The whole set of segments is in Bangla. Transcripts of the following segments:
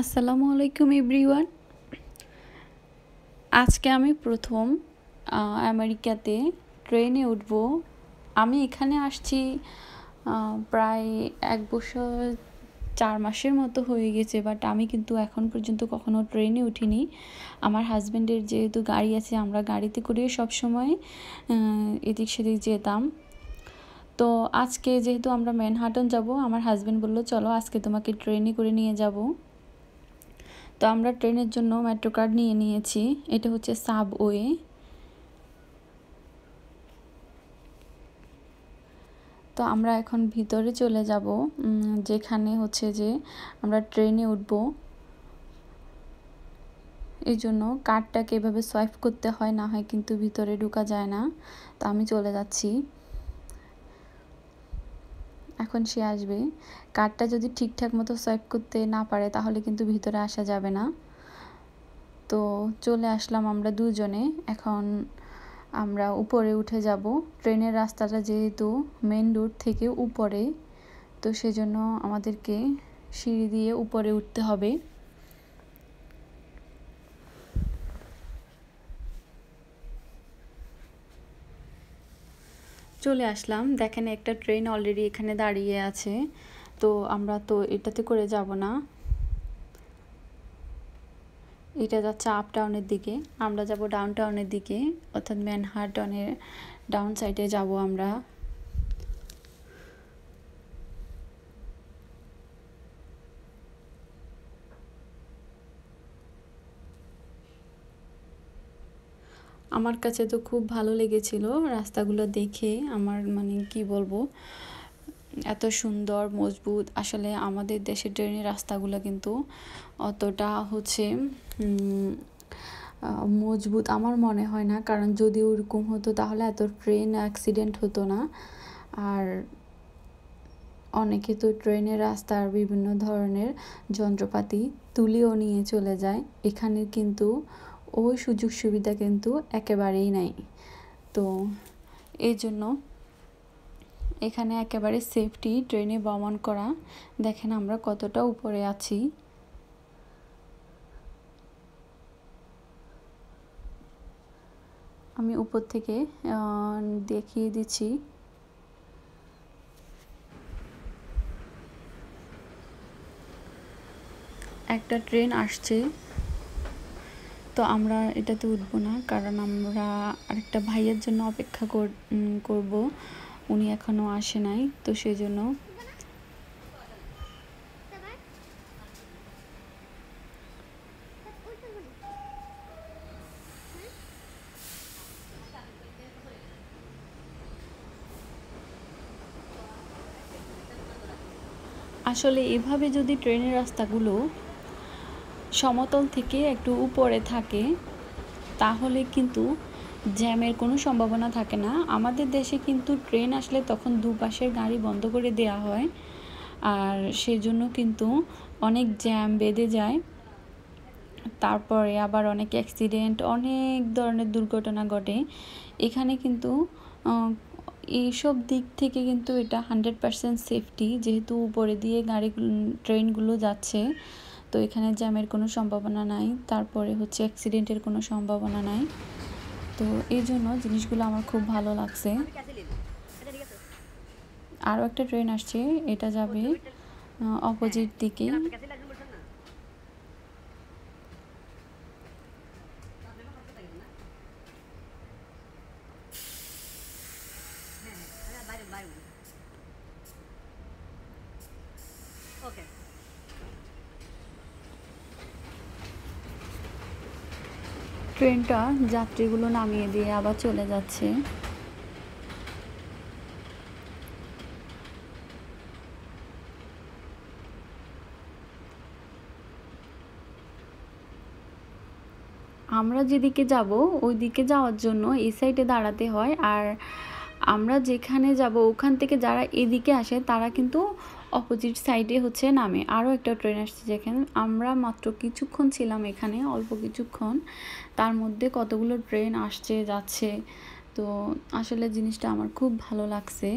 আসসালামু আলাইকুম এভরিওয়ান আজকে আমি প্রথম আমেরিকাতে ট্রেনে উঠব আমি এখানে আসছি প্রায় এক বছর চার মাসের মতো হয়ে গেছে বাট আমি কিন্তু এখন পর্যন্ত কখনো ট্রেনে উঠিনি আমার হাজব্যান্ডের যেহেতু গাড়ি আছে আমরা গাড়িতে করে সবসময় এদিক সেদিক যেতাম তো আজকে যেহেতু আমরা ম্যানহাটন যাব আমার হাজব্যান্ড বললো চলো আজকে তোমাকে ট্রেনে করে নিয়ে যাবো তো আমরা ট্রেনের জন্য মেট্রো কার্ড নিয়ে নিয়েছি এটা হচ্ছে সাবওয়ে তো আমরা এখন ভিতরে চলে যাব যেখানে হচ্ছে যে আমরা ট্রেনে উঠব এই জন্য কার্ডটাকে এভাবে সোয়াইপ করতে হয় না হয় কিন্তু ভিতরে ঢুকা যায় না তো আমি চলে যাচ্ছি এখন সে আসবে কার্ডটা যদি ঠিকঠাক মতো সোয়াইপ করতে না পারে তাহলে কিন্তু ভিতরে আসা যাবে না তো চলে আসলাম আমরা দুজনে এখন আমরা উপরে উঠে যাব ট্রেনের রাস্তাটা যেহেতু মেন রোড থেকে উপরে তো সেজন্য আমাদেরকে সিঁড়ি দিয়ে উপরে উঠতে হবে চলে আসলাম দেখেন একটা ট্রেন অলরেডি এখানে দাঁড়িয়ে আছে তো আমরা তো এটাতে করে যাব না এটা যাচ্ছে আপ টাউনের দিকে আমরা যাব ডাউন টাউনের দিকে অর্থাৎ ম্যানহাটনের ডাউন সাইডে যাব আমরা আমার কাছে তো খুব ভালো লেগেছিল রাস্তাগুলো দেখে আমার মানে কি বলবো এত সুন্দর মজবুত আসলে আমাদের দেশের ট্রেনের রাস্তাগুলো কিন্তু অতটা হচ্ছে মজবুত আমার মনে হয় না কারণ যদি ওরকম হতো তাহলে এত ট্রেন অ্যাক্সিডেন্ট হতো না আর অনেকে তো ট্রেনের রাস্তার বিভিন্ন ধরনের যন্ত্রপাতি তুলেও নিয়ে চলে যায় এখানে কিন্তু ওই সুযোগ সুবিধা কিন্তু একেবারেই নাই তো এই জন্য এখানে একেবারে সেফটি ট্রেনে ভ্রমণ করা দেখেন আমরা কতটা উপরে আছি আমি উপর থেকে দেখিয়ে দিচ্ছি একটা ট্রেন আসছে তো আমরা এটাতে উঠব না কারণ আমরা আরেকটা ভাইয়ের জন্য অপেক্ষা করব উনি এখনো আসে নাই তো সেজন্য আসলে এভাবে যদি ট্রেনের রাস্তাগুলো সমতল থেকে একটু উপরে থাকে তাহলে কিন্তু জ্যামের কোনো সম্ভাবনা থাকে না আমাদের দেশে কিন্তু ট্রেন আসলে তখন দুপাশের গাড়ি বন্ধ করে দেয়া হয় আর সেজন্য কিন্তু অনেক জ্যাম বেঁধে যায় তারপরে আবার অনেক অ্যাক্সিডেন্ট অনেক ধরনের দুর্ঘটনা ঘটে এখানে কিন্তু এইসব দিক থেকে কিন্তু এটা হান্ড্রেড পারসেন্ট সেফটি যেহেতু উপরে দিয়ে গাড়ি ট্রেনগুলো যাচ্ছে তো এখানে জ্যামের কোনো সম্ভাবনা নাই তারপরে হচ্ছে অ্যাক্সিডেন্টের কোনো সম্ভাবনা নাই তো এই জন্য জিনিসগুলো আমার খুব ভালো লাগছে আরও একটা ট্রেন আসছে এটা যাবে অপোজিট দিকে Okay. ট্রেনটা যাত্রীগুলো নামিয়ে দিয়ে আবার চলে যাচ্ছে আমরা যেদিকে যাব ওই দিকে যাওয়ার জন্য এই সাইডে দাঁড়াতে হয় আর আমরা যেখানে যাব ওখান থেকে যারা এদিকে আসে তারা কিন্তু অপোজিট সাইডে হচ্ছে নামে আরও একটা ট্রেন আসছে যেখানে আমরা মাত্র কিছুক্ষণ ছিলাম এখানে অল্প কিছুক্ষণ তার মধ্যে কতগুলো ট্রেন আসছে যাচ্ছে তো আসলে জিনিসটা আমার খুব ভালো লাগছে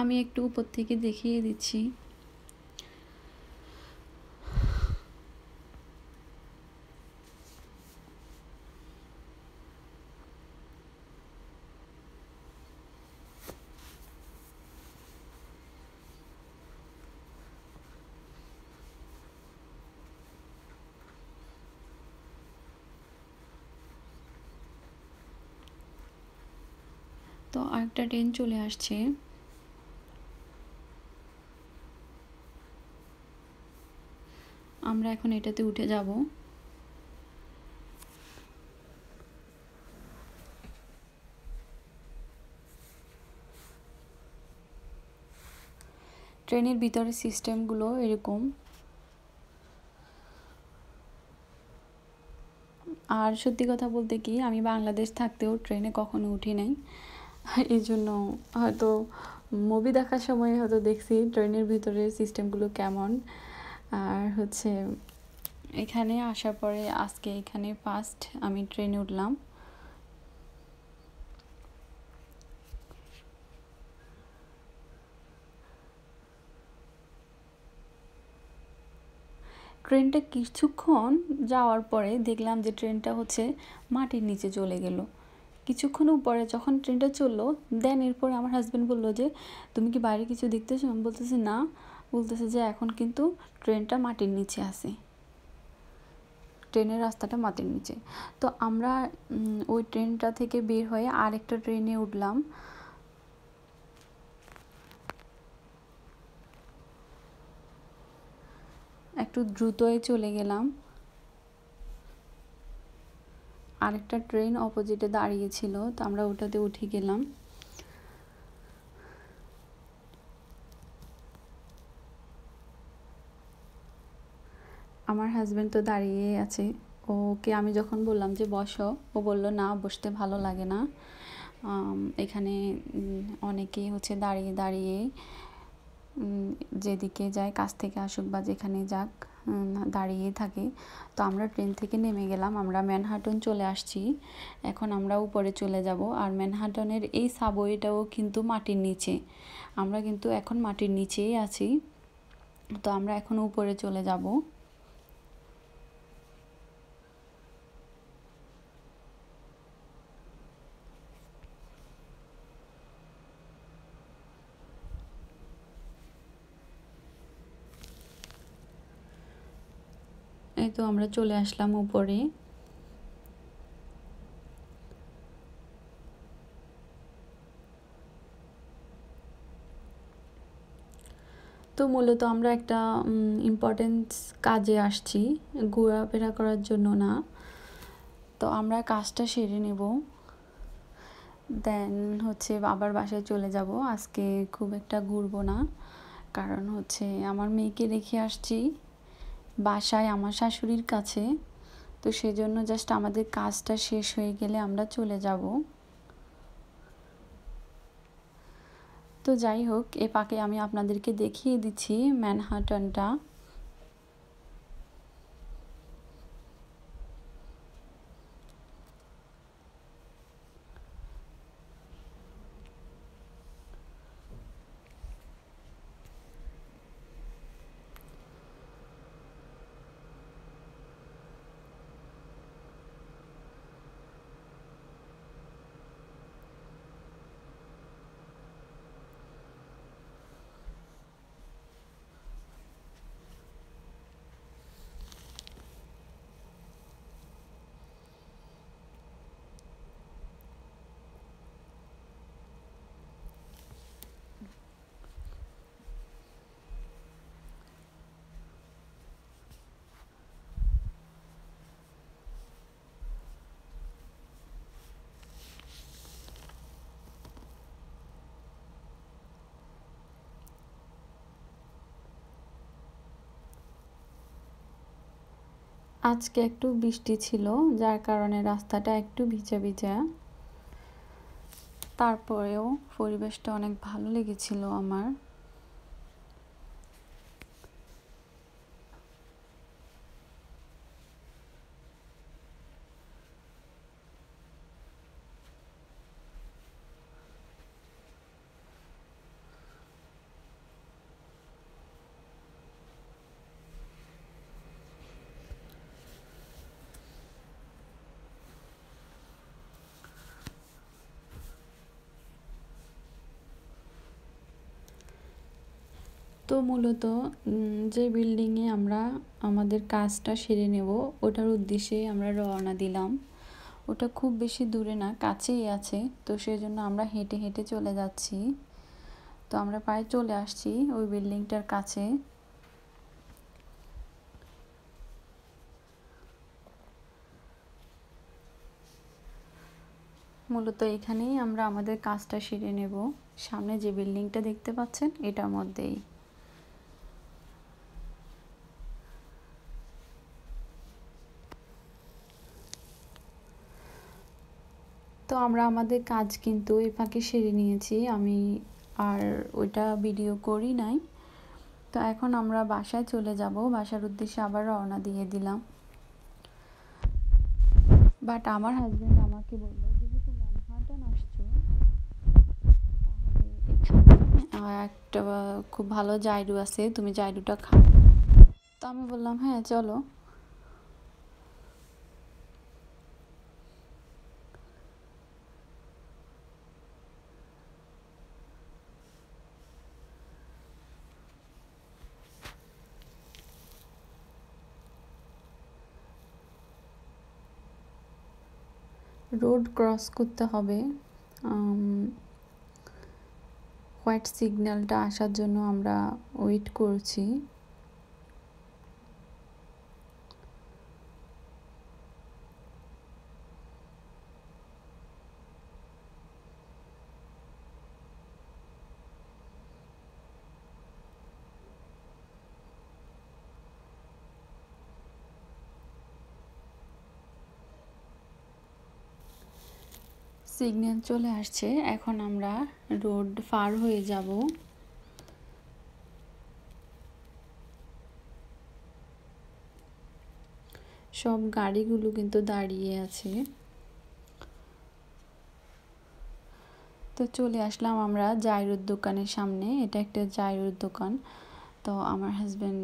আমি একটু উপর থেকে দেখিয়ে দিচ্ছি তো আরেকটা ট্রেন চলে আসছে আমরা এখন এটাতে উঠে যাব ট্রেনের ভিতরে সিস্টেমগুলো এরকম আর সত্যি কথা বলতে কি আমি বাংলাদেশ থাকতেও ট্রেনে কখনো উঠি নাই এই জন্য হয়তো মুভি দেখার সময় হয়তো দেখছি ট্রেনের ভিতরে সিস্টেমগুলো কেমন আর হচ্ছে এখানে আসার পরে আজকে এখানে ফার্স্ট আমি ট্রেনে উঠলাম ট্রেনটা কিছুক্ষণ যাওয়ার পরে দেখলাম যে ট্রেনটা হচ্ছে মাটির নিচে চলে গেল কিছুক্ষণ পরে যখন ট্রেনটা চললো দেন এরপরে আমার হাজব্যান্ড বললো যে তুমি কি বাইরে কিছু দেখতেছো আমি বলতেছি না বলতেছে যে এখন কিন্তু ট্রেনটা মাটির নিচে আছে ট্রেনের রাস্তাটা মাটির নিচে তো আমরা ওই ট্রেনটা থেকে বের হয়ে আরেকটা ট্রেনে উঠলাম একটু দ্রুতই চলে গেলাম আরেকটা ট্রেন অপোজিটে দাঁড়িয়েছিল তো আমরা ওটাতে উঠে গেলাম আমার হাজব্যান্ড তো দাঁড়িয়ে আছে ওকে আমি যখন বললাম যে বসো ও বলল না বসতে ভালো লাগে না এখানে অনেকেই হচ্ছে দাঁড়িয়ে দাঁড়িয়ে যেদিকে যায় কাছ থেকে আসুক বা যেখানে যাক দাঁড়িয়ে থাকে তো আমরা ট্রেন থেকে নেমে গেলাম আমরা ম্যানহাটন চলে আসছি এখন আমরা উপরে চলে যাব আর ম্যানহাটনের এই সাবওয়েটাও কিন্তু মাটির নিচে আমরা কিন্তু এখন মাটির নিচেই আছি তো আমরা এখন উপরে চলে যাব তো আমরা চলে আসলাম উপরে তো মূলত আমরা একটা ইম্পর্টেন্স কাজে আসছি ঘোরাফেরা করার জন্য না তো আমরা কাজটা সেরে নেব দেন হচ্ছে আবার বাসায় চলে যাব আজকে খুব একটা ঘুরবো না কারণ হচ্ছে আমার মেয়েকে রেখে আসছি বাসায় আমার শাশুড়ির কাছে তো সেজন্য জাস্ট আমাদের কাজটা শেষ হয়ে গেলে আমরা চলে যাব তো যাই হোক এ পাকে আমি আপনাদেরকে দেখিয়ে দিচ্ছি ম্যানহাটনটা আজকে একটু বৃষ্টি ছিল যার কারণে রাস্তাটা একটু ভিজা ভিজা তারপরেও পরিবেশটা অনেক ভালো লেগেছিল আমার তো মূলত যে বিল্ডিংয়ে আমরা আমাদের কাজটা সেরে নেব ওটার উদ্দেশ্যে আমরা রওনা দিলাম ওটা খুব বেশি দূরে না কাছেই আছে তো সেই জন্য আমরা হেঁটে হেঁটে চলে যাচ্ছি তো আমরা প্রায় চলে আসছি ওই বিল্ডিংটার কাছে মূলত এখানেই আমরা আমাদের কাজটা সেরে নেব সামনে যে বিল্ডিংটা দেখতে পাচ্ছেন এটার মধ্যেই তো আমরা আমাদের কাজ কিন্তু এই ফাঁকে সেরে নিয়েছি আমি আর ওইটা ভিডিও করি নাই তো এখন আমরা বাসায় চলে যাব বাসার উদ্দেশ্যে আবার রওনা দিয়ে দিলাম বাট আমার হাজব্যান্ড আমাকে বলল যেহেতু ম্যানহাটন আসছো একটা খুব ভালো জায়ডু আছে তুমি জাইডুটা খাও তো আমি বললাম হ্যাঁ চলো রোড ক্রস করতে হবে হোয়াইট সিগন্যালটা আসার জন্য আমরা ওয়েট করছি সিগন্যাল চলে আসছে এখন আমরা রোড পার হয়ে যাব সব গাড়িগুলো কিন্তু দাঁড়িয়ে আছে তো চলে আসলাম আমরা জাইরুর দোকানের সামনে এটা একটা জাইরুর দোকান তো আমার হাজব্যান্ড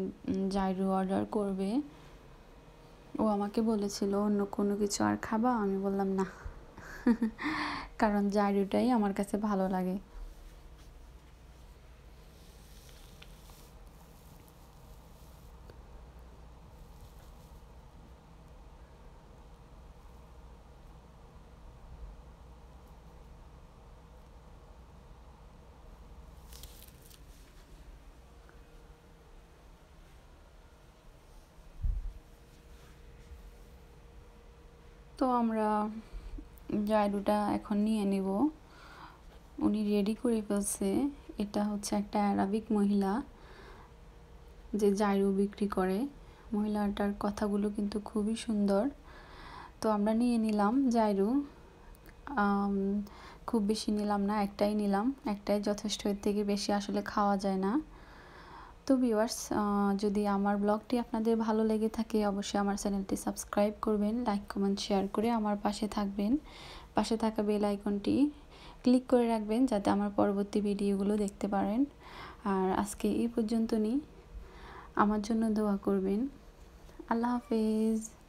জাইরু অর্ডার করবে ও আমাকে বলেছিল অন্য কোনো কিছু আর খাবা আমি বললাম না কারণ জায়রুটাই আমার কাছে ভালো লাগে তো আমরা জায়ডুটা এখন নিয়ে নেব উনি রেডি করে ফেলছে এটা হচ্ছে একটা অ্যারাবিক মহিলা যে জায়রু বিক্রি করে মহিলাটার কথাগুলো কিন্তু খুবই সুন্দর তো আমরা নিয়ে নিলাম জায়রু খুব বেশি নিলাম না একটাই নিলাম একটাই যথেষ্ট এর থেকে বেশি আসলে খাওয়া যায় না তো ভিউয়ার্স যদি আমার ব্লগটি আপনাদের ভালো লেগে থাকে অবশ্যই আমার চ্যানেলটি সাবস্ক্রাইব করবেন লাইক কমেন্ট শেয়ার করে আমার পাশে থাকবেন পাশে থাকা বেল আইকনটি ক্লিক করে রাখবেন যাতে আমার পরবর্তী ভিডিওগুলো দেখতে পারেন আর আজকে এই পর্যন্ত নিই আমার জন্য দোয়া করবেন আল্লাহ হাফেজ